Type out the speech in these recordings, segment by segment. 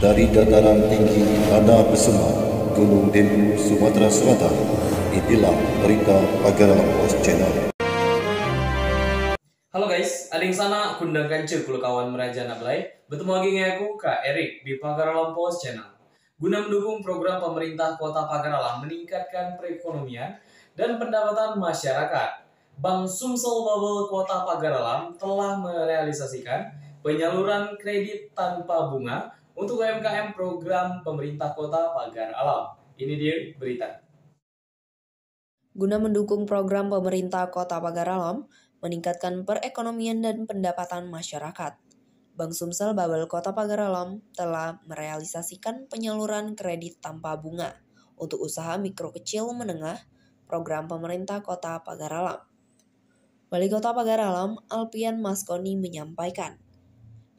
dari dataran tinggi Tanah Besema, Gunung Dembu, Sumatera Selatan. Inilah berita Pagar Post Channel. Halo guys, aling sana kundang kancil kula kawan merajana Nablai. Bertemu lagi aku Kak Erik di Pagar Post Channel. Guna mendukung program pemerintah Kota Alam meningkatkan perekonomian dan pendapatan masyarakat, Bank Sumsel Bubble Kota Pagaralam telah merealisasikan penyaluran kredit tanpa bunga untuk UMKM program pemerintah kota pagar alam. Ini dia berita. Guna mendukung program pemerintah kota pagar alam, meningkatkan perekonomian dan pendapatan masyarakat. Bank Sumsel Babel Kota Pagar Alam telah merealisasikan penyaluran kredit tanpa bunga untuk usaha mikro kecil menengah program pemerintah Kota Pagar Alam. Wali Kota Pagar Alam, Alpian Maskoni menyampaikan,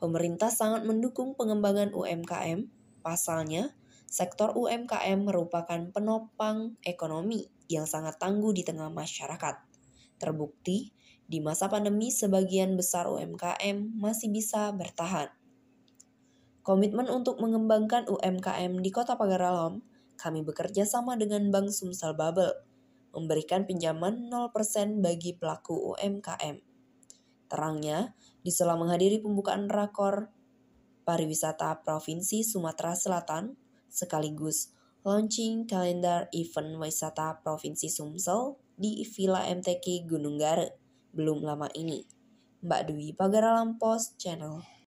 Pemerintah sangat mendukung pengembangan UMKM, pasalnya sektor UMKM merupakan penopang ekonomi yang sangat tangguh di tengah masyarakat. Terbukti, di masa pandemi sebagian besar UMKM masih bisa bertahan. Komitmen untuk mengembangkan UMKM di Kota Pagaralam, kami bekerja sama dengan Bank Sumsel Babel, memberikan pinjaman 0% bagi pelaku UMKM. Terangnya, di sela menghadiri pembukaan rakor pariwisata Provinsi Sumatera Selatan sekaligus launching kalender event wisata Provinsi Sumsel di Villa MTK Gunung Gare belum lama ini. Mbak Dwi Pagara Lampos Channel